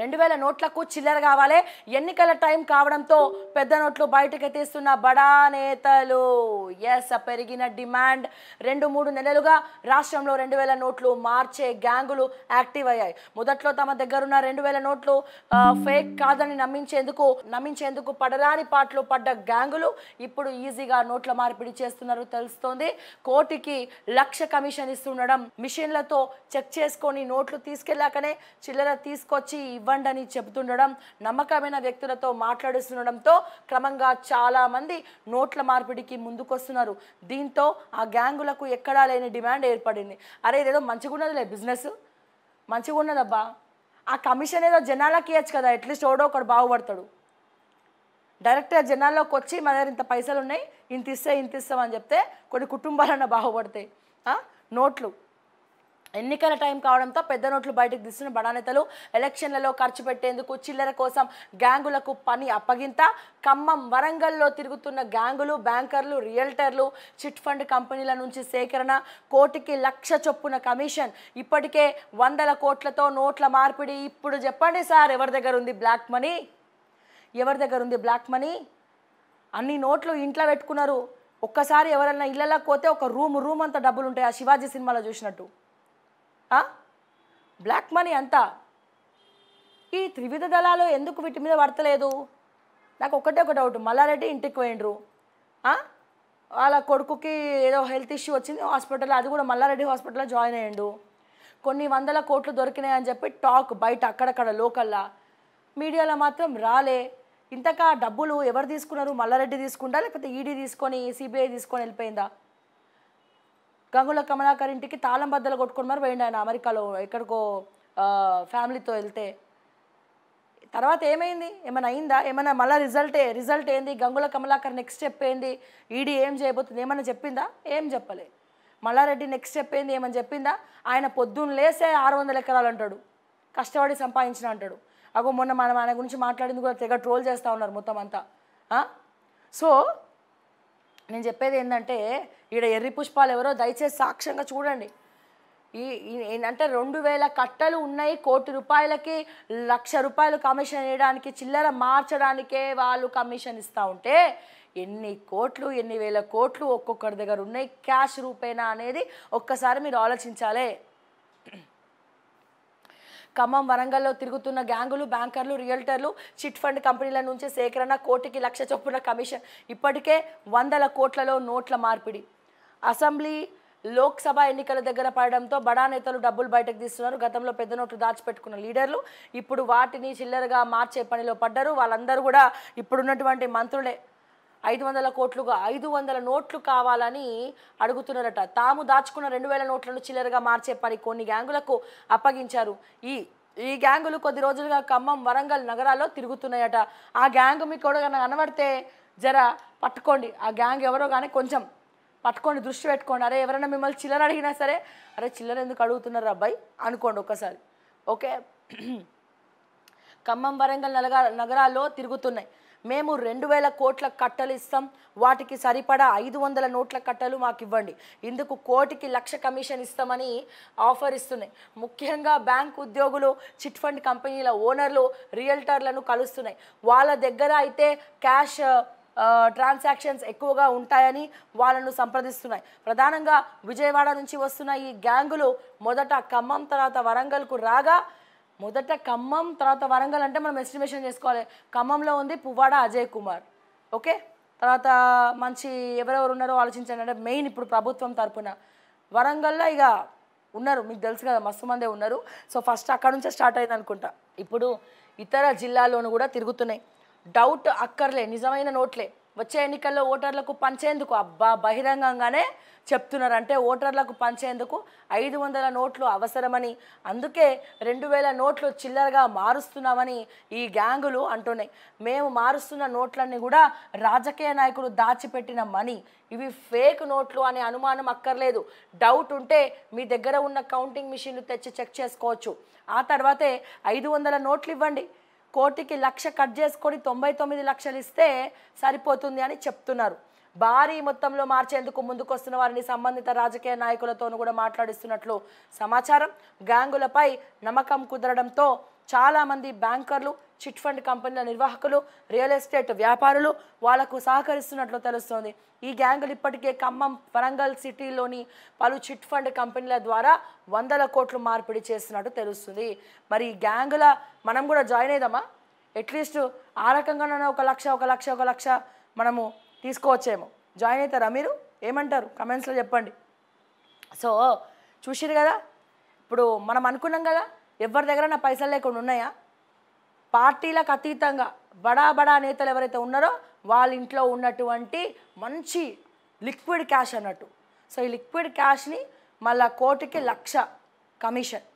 రెండు వేల నోట్లకు చిల్లర కావాలి ఎన్నికల టైం కావడంతో పెద్ద నోట్లు బయటకు తీస్తున్న బడా నేతలు ఎస్ పెరిగిన డిమాండ్ రెండు మూడు నెలలుగా రాష్ట్రంలో రెండు వేల నోట్లు మార్చే గ్యాంగులు యాక్టివ్ అయ్యాయి మొదట్లో తమ దగ్గరున్న రెండు వేల నోట్లు ఫేక్ కాదని నమ్మించేందుకు నమ్మించేందుకు పడరాని పాటలు పడ్డ గ్యాంగులు ఇప్పుడు ఈజీగా నోట్ల మార్పిడి చేస్తున్నారు తెలుస్తోంది కోటికి లక్ష కమిషన్ ఇస్తుండడం మిషన్లతో చెక్ చేసుకొని నోట్లు తీసుకెళ్ళాకనే చిల్లర తీసుకొచ్చి ఇవ్వండి అని చెబుతుండడం నమ్మకమైన వ్యక్తులతో మాట్లాడుతుండడంతో క్రమంగా చాలామంది నోట్ల మార్పిడికి ముందుకొస్తున్నారు దీంతో ఆ గ్యాంగులకు ఎక్కడా లేని డిమాండ్ ఏర్పడింది అరే ఇదేదో మంచిగా ఉన్నదిలే బిజినెస్ మంచిగా ఉన్నదబ్బా ఆ కమిషన్ ఏదో జనాలకి ఇవ్వచ్చు కదా అట్లీస్ట్ ఓడో ఒకడు బాగుపడతాడు డైరెక్ట్గా జనాల్లోకి వచ్చి మా దగ్గర ఇంత పైసలు ఉన్నాయి ఇంత ఇస్తే ఇంత ఇస్తామని చెప్తే కొన్ని కుటుంబాలన్న బాగుపడతాయి నోట్లు ఎన్నికల టైం కావడంతో పెద్ద నోట్లు బయటకు తీసిన బడానేతలు ఎలక్షన్లలో ఖర్చు పెట్టేందుకు చిల్లర కోసం గ్యాంగులకు పని అప్పగింత ఖమ్మం వరంగల్లో తిరుగుతున్న గ్యాంగులు బ్యాంకర్లు రియల్టర్లు చిట్ ఫండ్ కంపెనీల నుంచి సేకరణ కోటికి లక్ష చొప్పున కమిషన్ ఇప్పటికే వందల కోట్లతో నోట్ల మార్పిడి ఇప్పుడు చెప్పండి సార్ ఎవరి దగ్గర ఉంది బ్లాక్ మనీ ఎవరి దగ్గర ఉంది బ్లాక్ మనీ అన్ని నోట్లు ఇంట్లో పెట్టుకున్నారు ఒక్కసారి ఎవరైనా ఇళ్ళలోకి పోతే ఒక రూమ్ రూమ్ అంత డబ్బులు ఉంటాయి ఆ శివాజీ సినిమాలో చూసినట్టు బ్లాక్ మనీ అంతా ఈ త్రివిధ దళాలు ఎందుకు వీటి మీద పడతలేదు నాకు ఒకటే ఒక డౌట్ మల్లారెడ్డి ఇంటికి పోయిండ్రు వాళ్ళ కొడుకుకి ఏదో హెల్త్ ఇష్యూ వచ్చింది హాస్పిటల్ అది కూడా మల్లారెడ్డి హాస్పిటల్లో జాయిన్ అయ్యిండు కొన్ని వందల కోట్లు దొరికినాయి అని చెప్పి టాక్ బయట అక్కడక్కడ లోకల్లా మీడియాలో మాత్రం రాలే ఇంతకా డబ్బులు ఎవరు తీసుకున్నారు మల్లారెడ్డి తీసుకుంటా లేకపోతే ఈడీ తీసుకొని సిబిఐ తీసుకొని వెళ్ళిపోయిందా గంగుల కమలాకర్ ఇంటికి తాళం బద్దలు కొట్టుకుని మరి పోయిండు ఆయన అమెరికాలో ఎక్కడికో ఫ్యామిలీతో వెళ్తే తర్వాత ఏమైంది ఏమైనా అయిందా ఏమైనా మళ్ళీ రిజల్టే రిజల్ట్ ఏంది గంగుల కమలాకర్ నెక్స్ట్ స్టెప్ ఏంది ఈడీ ఏం చేయబోతుంది ఏమైనా చెప్పిందా ఏం చెప్పలే మల్లారెడ్డి నెక్స్ట్ స్టెప్ ఏంది ఏమని చెప్పిందా ఆయన పొద్దున్న లేసే ఆరు వందల ఎకరాలు అంటాడు కష్టపడి సంపాదించిన అంటాడు అగో మొన్న మనం ఆయన గురించి మాట్లాడింది కూడా తెగ ట్రోల్ చేస్తూ ఉన్నారు మొత్తం అంతా సో నేను చెప్పేది ఏంటంటే ఈడ ఎర్రి పుష్పాలు ఎవరో దయచేసి సాక్ష్యంగా చూడండి ఈ ఏంటంటే రెండు వేల కట్టలు ఉన్నాయి కోటి రూపాయలకి లక్ష రూపాయలు కమిషన్ వేయడానికి చిల్లర మార్చడానికే వాళ్ళు కమిషన్ ఇస్తూ ఉంటే ఎన్ని కోట్లు ఎన్ని వేల కోట్లు ఒక్కొక్కరి దగ్గర ఉన్నాయి క్యాష్ రూపేనా అనేది ఒక్కసారి మీరు ఆలోచించాలి ఖమ్మం వరంగల్లో తిరుగుతున్న గ్యాంగులు బ్యాంకర్లు రియల్టర్లు చిట్ ఫండ్ కంపెనీల నుంచి సేకరణ కోటికి లక్ష చొప్పున కమిషన్ ఇప్పటికే వందల కోట్లలో నోట్ల మార్పిడి అసెంబ్లీ లోక్సభ ఎన్నికల దగ్గర పడడంతో బడా నేతలు డబ్బులు బయటకు తీస్తున్నారు గతంలో పెద్ద నోట్లు దాచిపెట్టుకున్న లీడర్లు ఇప్పుడు వాటిని చిల్లరగా మార్చే పనిలో పడ్డారు వాళ్ళందరూ కూడా ఇప్పుడున్నటువంటి మంత్రులే ఐదు వందల కోట్లుగా ఐదు వందల నోట్లు కావాలని అడుగుతున్నారట తాము దాచుకున్న రెండు వేల నోట్లను చిల్లరగా మార్చే పని కొన్ని గ్యాంగులకు అప్పగించారు ఈ ఈ గ్యాంగులు కొద్ది రోజులుగా ఖమ్మం వరంగల్ నగరాల్లో తిరుగుతున్నాయట ఆ గ్యాంగ్ మీకు కనబడితే జర పట్టుకోండి ఆ గ్యాంగ్ ఎవరో కానీ కొంచెం పట్టుకోండి దృష్టి పెట్టుకోండి అరే ఎవరైనా మిమ్మల్ని చిల్లర అడిగినా సరే అరే చిల్లర ఎందుకు అడుగుతున్నారు అబ్బాయి అనుకోండి ఒకసారి ఓకే ఖమ్మం వరంగల్ నగరాల్లో తిరుగుతున్నాయి మేము రెండు వేల కోట్ల కట్టలు ఇస్తాం వాటికి సరిపడా ఐదు వందల నోట్ల కట్టలు మాకు ఇవ్వండి ఇందుకు కోటికి లక్ష కమిషన్ ఇస్తామని ఆఫర్ ఇస్తున్నాయి ముఖ్యంగా బ్యాంక్ ఉద్యోగులు చిట్ ఫండ్ కంపెనీల ఓనర్లు రియల్టర్లను కలుస్తున్నాయి వాళ్ళ దగ్గర అయితే క్యాష్ ట్రాన్సాక్షన్స్ ఎక్కువగా ఉంటాయని వాళ్ళను సంప్రదిస్తున్నాయి ప్రధానంగా విజయవాడ నుంచి వస్తున్న ఈ గ్యాంగులు మొదట ఖమ్మం తర్వాత వరంగల్కు రాగా మొదట ఖమ్మం తర్వాత వరంగల్ అంటే మనం ఎస్టిమేషన్ చేసుకోవాలి ఖమ్మంలో ఉంది పువ్వాడ అజయ్ కుమార్ ఓకే తర్వాత మంచి ఎవరెవరు ఉన్నారో ఆలోచించండి అంటే మెయిన్ ఇప్పుడు ప్రభుత్వం తరఫున వరంగల్లో ఇక ఉన్నారు మీకు తెలుసు కదా మస్తు మందే ఉన్నారు సో ఫస్ట్ అక్కడ నుంచే స్టార్ట్ అయింది అనుకుంటా ఇప్పుడు ఇతర జిల్లాలోనూ కూడా తిరుగుతున్నాయి డౌట్ అక్కర్లే నిజమైన నోట్లే వచ్చే ఎన్నికల్లో ఓటర్లకు పంచేందుకు అబ్బా బహిరంగంగానే చెప్తున్నారంటే ఓటర్లకు పంచేందుకు ఐదు వందల నోట్లు అవసరమని అందుకే రెండు వేల నోట్లు చిల్లరగా మారుస్తున్నామని ఈ గ్యాంగులు అంటున్నాయి మేము మారుస్తున్న నోట్లన్నీ కూడా రాజకీయ నాయకులు దాచిపెట్టిన మనీ ఇవి ఫేక్ నోట్లు అనే అనుమానం అక్కర్లేదు డౌట్ ఉంటే మీ దగ్గర ఉన్న కౌంటింగ్ మిషన్లు తెచ్చి చెక్ చేసుకోవచ్చు ఆ తర్వాతే ఐదు వందల నోట్లు ఇవ్వండి కోటికి లక్ష కట్ చేసుకొని తొంభై తొమ్మిది లక్షలు ఇస్తే సరిపోతుంది అని చెప్తున్నారు భారీ మొత్తంలో మార్చేందుకు ముందుకొస్తున్న వారిని సంబంధిత రాజకీయ నాయకులతోనూ కూడా మాట్లాడిస్తున్నట్లు సమాచారం గ్యాంగులపై నమ్మకం కుదరడంతో చాలామంది బ్యాంకర్లు చిట్ ఫండ్ కంపెనీల నిర్వాహకులు రియల్ ఎస్టేట్ వ్యాపారులు వాళ్లకు సహకరిస్తున్నట్లు తెలుస్తోంది ఈ గ్యాంగులు ఇప్పటికే ఖమ్మం వరంగల్ సిటీలోని పలు చిట్ ఫండ్ కంపెనీల ద్వారా వందల కోట్లు మార్పిడి చేస్తున్నట్టు తెలుస్తుంది మరి ఈ గ్యాంగుల మనం కూడా జాయిన్ అయిదామా అట్లీస్ట్ ఆ రకంగానే ఒక లక్ష ఒక లక్ష ఒక లక్ష మనము తీసుకోవచ్చేమో జాయిన్ అవుతారా మీరు ఏమంటారు కమెంట్స్లో చెప్పండి సో చూసిరు కదా ఇప్పుడు మనం అనుకున్నాం కదా ఎవరి దగ్గర నా పైసలు లేకుండా ఉన్నాయా పార్టీలకు అతీతంగా బడా బడా నేతలు ఎవరైతే ఉన్నారో వాళ్ళ ఇంట్లో ఉన్నటువంటి మంచి లిక్విడ్ క్యాష్ అన్నట్టు సో ఈ లిక్విడ్ క్యాష్ని మళ్ళా కోటికి లక్ష కమిషన్